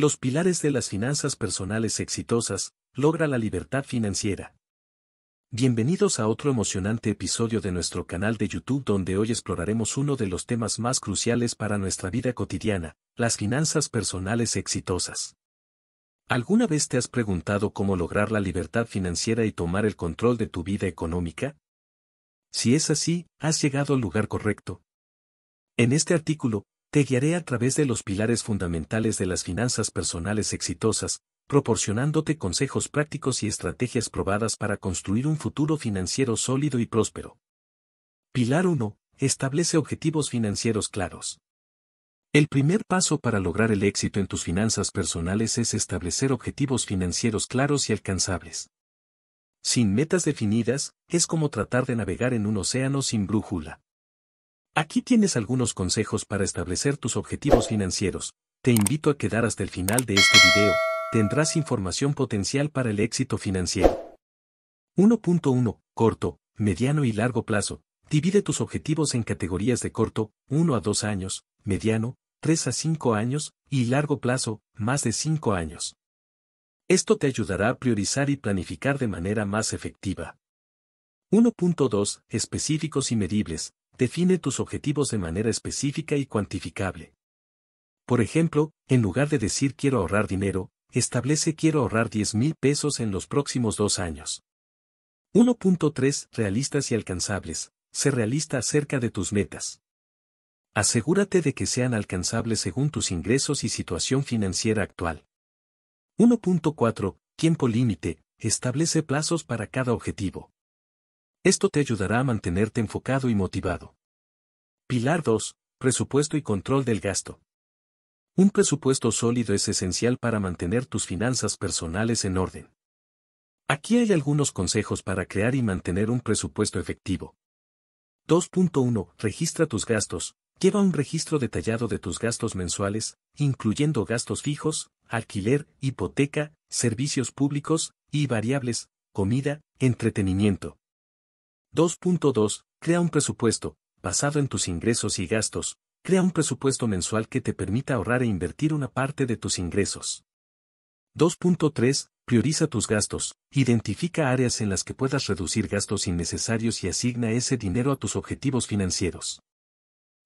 Los pilares de las finanzas personales exitosas, logra la libertad financiera. Bienvenidos a otro emocionante episodio de nuestro canal de YouTube donde hoy exploraremos uno de los temas más cruciales para nuestra vida cotidiana, las finanzas personales exitosas. ¿Alguna vez te has preguntado cómo lograr la libertad financiera y tomar el control de tu vida económica? Si es así, has llegado al lugar correcto. En este artículo, te guiaré a través de los pilares fundamentales de las finanzas personales exitosas, proporcionándote consejos prácticos y estrategias probadas para construir un futuro financiero sólido y próspero. Pilar 1. Establece objetivos financieros claros. El primer paso para lograr el éxito en tus finanzas personales es establecer objetivos financieros claros y alcanzables. Sin metas definidas, es como tratar de navegar en un océano sin brújula. Aquí tienes algunos consejos para establecer tus objetivos financieros. Te invito a quedar hasta el final de este video, tendrás información potencial para el éxito financiero. 1.1. Corto, mediano y largo plazo. Divide tus objetivos en categorías de corto, 1 a 2 años, mediano, 3 a 5 años, y largo plazo, más de 5 años. Esto te ayudará a priorizar y planificar de manera más efectiva. 1.2. Específicos y medibles define tus objetivos de manera específica y cuantificable. Por ejemplo, en lugar de decir quiero ahorrar dinero, establece quiero ahorrar 10 mil pesos en los próximos dos años. 1.3. Realistas y alcanzables. Sé realista acerca de tus metas. Asegúrate de que sean alcanzables según tus ingresos y situación financiera actual. 1.4. Tiempo límite. Establece plazos para cada objetivo. Esto te ayudará a mantenerte enfocado y motivado. Pilar 2. Presupuesto y control del gasto. Un presupuesto sólido es esencial para mantener tus finanzas personales en orden. Aquí hay algunos consejos para crear y mantener un presupuesto efectivo. 2.1. Registra tus gastos. Lleva un registro detallado de tus gastos mensuales, incluyendo gastos fijos, alquiler, hipoteca, servicios públicos y variables, comida, entretenimiento, 2.2. Crea un presupuesto, basado en tus ingresos y gastos. Crea un presupuesto mensual que te permita ahorrar e invertir una parte de tus ingresos. 2.3. Prioriza tus gastos. Identifica áreas en las que puedas reducir gastos innecesarios y asigna ese dinero a tus objetivos financieros.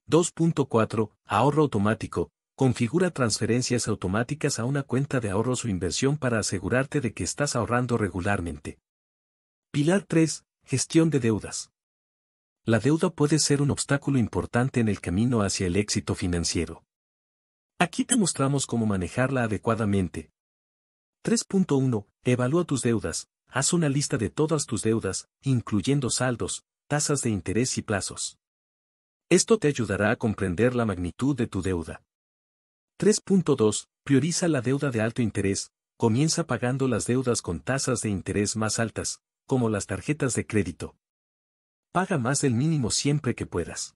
2.4. Ahorro automático. Configura transferencias automáticas a una cuenta de ahorros o inversión para asegurarte de que estás ahorrando regularmente. Pilar 3. Gestión de deudas. La deuda puede ser un obstáculo importante en el camino hacia el éxito financiero. Aquí te mostramos cómo manejarla adecuadamente. 3.1. Evalúa tus deudas. Haz una lista de todas tus deudas, incluyendo saldos, tasas de interés y plazos. Esto te ayudará a comprender la magnitud de tu deuda. 3.2. Prioriza la deuda de alto interés. Comienza pagando las deudas con tasas de interés más altas, como las tarjetas de crédito. Paga más del mínimo siempre que puedas.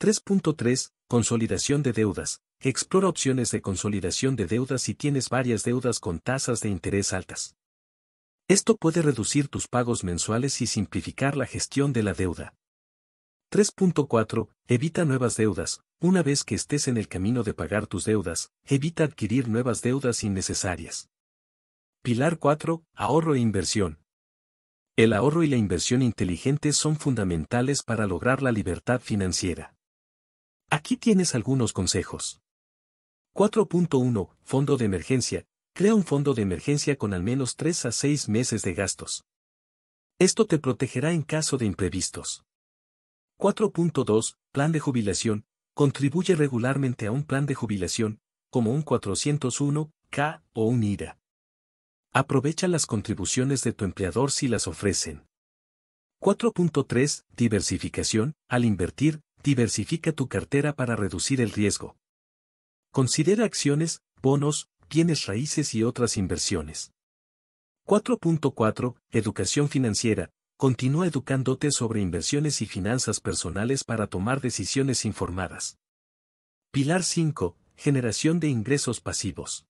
3.3. Consolidación de deudas. Explora opciones de consolidación de deudas si tienes varias deudas con tasas de interés altas. Esto puede reducir tus pagos mensuales y simplificar la gestión de la deuda. 3.4. Evita nuevas deudas. Una vez que estés en el camino de pagar tus deudas, evita adquirir nuevas deudas innecesarias. Pilar 4. Ahorro e inversión. El ahorro y la inversión inteligente son fundamentales para lograr la libertad financiera. Aquí tienes algunos consejos. 4.1. Fondo de emergencia. Crea un fondo de emergencia con al menos 3 a 6 meses de gastos. Esto te protegerá en caso de imprevistos. 4.2. Plan de jubilación. Contribuye regularmente a un plan de jubilación, como un 401, K o un IRA. Aprovecha las contribuciones de tu empleador si las ofrecen. 4.3. Diversificación. Al invertir, diversifica tu cartera para reducir el riesgo. Considera acciones, bonos, bienes raíces y otras inversiones. 4.4. Educación financiera. Continúa educándote sobre inversiones y finanzas personales para tomar decisiones informadas. Pilar 5. Generación de ingresos pasivos.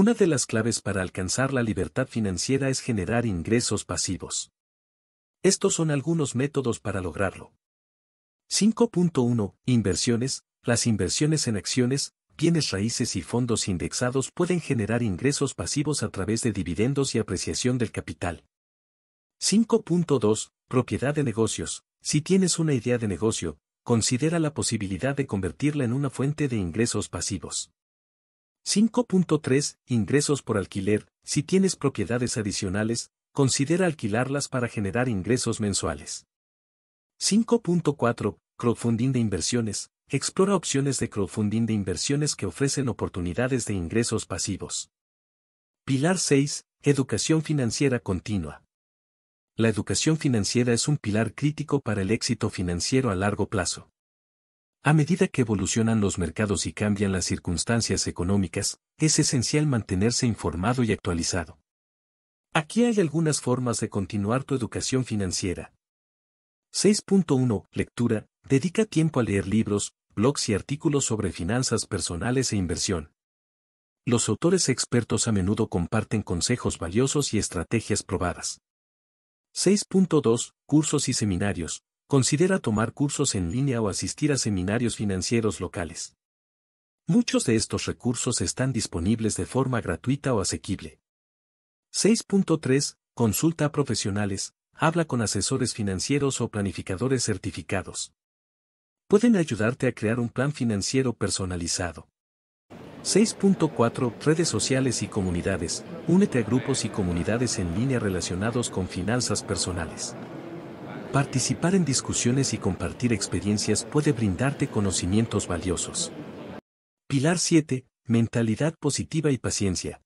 Una de las claves para alcanzar la libertad financiera es generar ingresos pasivos. Estos son algunos métodos para lograrlo. 5.1. Inversiones. Las inversiones en acciones, bienes raíces y fondos indexados pueden generar ingresos pasivos a través de dividendos y apreciación del capital. 5.2. Propiedad de negocios. Si tienes una idea de negocio, considera la posibilidad de convertirla en una fuente de ingresos pasivos. 5.3. Ingresos por alquiler. Si tienes propiedades adicionales, considera alquilarlas para generar ingresos mensuales. 5.4. Crowdfunding de inversiones. Explora opciones de crowdfunding de inversiones que ofrecen oportunidades de ingresos pasivos. Pilar 6. Educación financiera continua. La educación financiera es un pilar crítico para el éxito financiero a largo plazo. A medida que evolucionan los mercados y cambian las circunstancias económicas, es esencial mantenerse informado y actualizado. Aquí hay algunas formas de continuar tu educación financiera. 6.1. Lectura. Dedica tiempo a leer libros, blogs y artículos sobre finanzas personales e inversión. Los autores expertos a menudo comparten consejos valiosos y estrategias probadas. 6.2. Cursos y seminarios. Considera tomar cursos en línea o asistir a seminarios financieros locales. Muchos de estos recursos están disponibles de forma gratuita o asequible. 6.3. Consulta a profesionales, habla con asesores financieros o planificadores certificados. Pueden ayudarte a crear un plan financiero personalizado. 6.4 Redes sociales y comunidades. Únete a grupos y comunidades en línea relacionados con finanzas personales. Participar en discusiones y compartir experiencias puede brindarte conocimientos valiosos. Pilar 7. Mentalidad positiva y paciencia.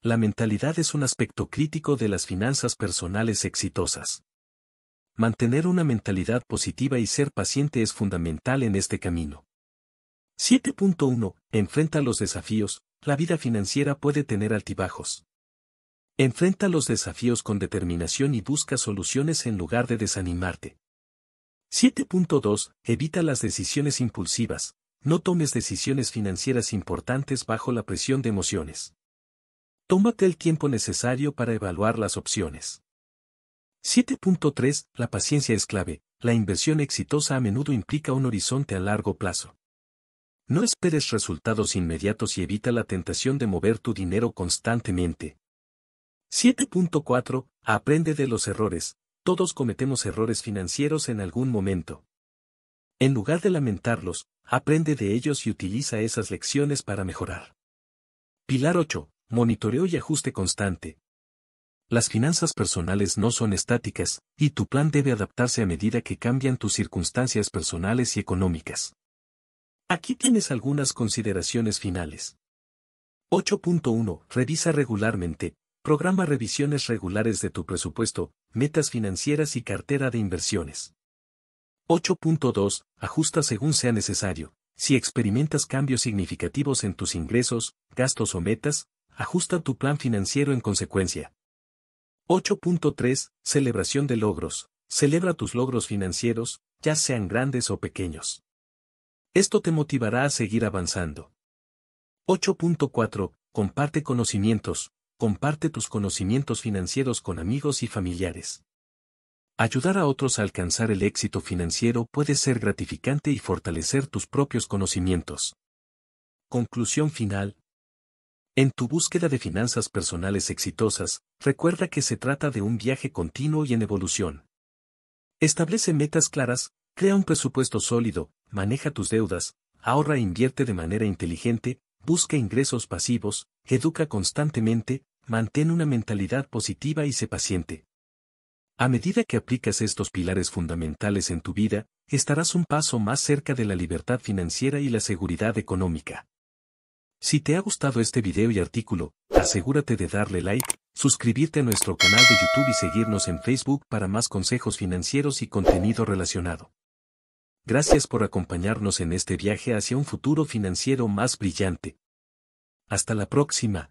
La mentalidad es un aspecto crítico de las finanzas personales exitosas. Mantener una mentalidad positiva y ser paciente es fundamental en este camino. 7.1. Enfrenta los desafíos. La vida financiera puede tener altibajos. Enfrenta los desafíos con determinación y busca soluciones en lugar de desanimarte. 7.2. Evita las decisiones impulsivas. No tomes decisiones financieras importantes bajo la presión de emociones. Tómate el tiempo necesario para evaluar las opciones. 7.3. La paciencia es clave. La inversión exitosa a menudo implica un horizonte a largo plazo. No esperes resultados inmediatos y evita la tentación de mover tu dinero constantemente, 7.4. Aprende de los errores. Todos cometemos errores financieros en algún momento. En lugar de lamentarlos, aprende de ellos y utiliza esas lecciones para mejorar. Pilar 8. Monitoreo y ajuste constante. Las finanzas personales no son estáticas, y tu plan debe adaptarse a medida que cambian tus circunstancias personales y económicas. Aquí tienes algunas consideraciones finales. 8.1. Revisa regularmente, Programa revisiones regulares de tu presupuesto, metas financieras y cartera de inversiones. 8.2. Ajusta según sea necesario. Si experimentas cambios significativos en tus ingresos, gastos o metas, ajusta tu plan financiero en consecuencia. 8.3. Celebración de logros. Celebra tus logros financieros, ya sean grandes o pequeños. Esto te motivará a seguir avanzando. 8.4. Comparte conocimientos, Comparte tus conocimientos financieros con amigos y familiares. Ayudar a otros a alcanzar el éxito financiero puede ser gratificante y fortalecer tus propios conocimientos. Conclusión final. En tu búsqueda de finanzas personales exitosas, recuerda que se trata de un viaje continuo y en evolución. Establece metas claras, crea un presupuesto sólido, maneja tus deudas, ahorra e invierte de manera inteligente, busca ingresos pasivos, educa constantemente, mantén una mentalidad positiva y sé paciente. A medida que aplicas estos pilares fundamentales en tu vida, estarás un paso más cerca de la libertad financiera y la seguridad económica. Si te ha gustado este video y artículo, asegúrate de darle like, suscribirte a nuestro canal de YouTube y seguirnos en Facebook para más consejos financieros y contenido relacionado. Gracias por acompañarnos en este viaje hacia un futuro financiero más brillante. Hasta la próxima.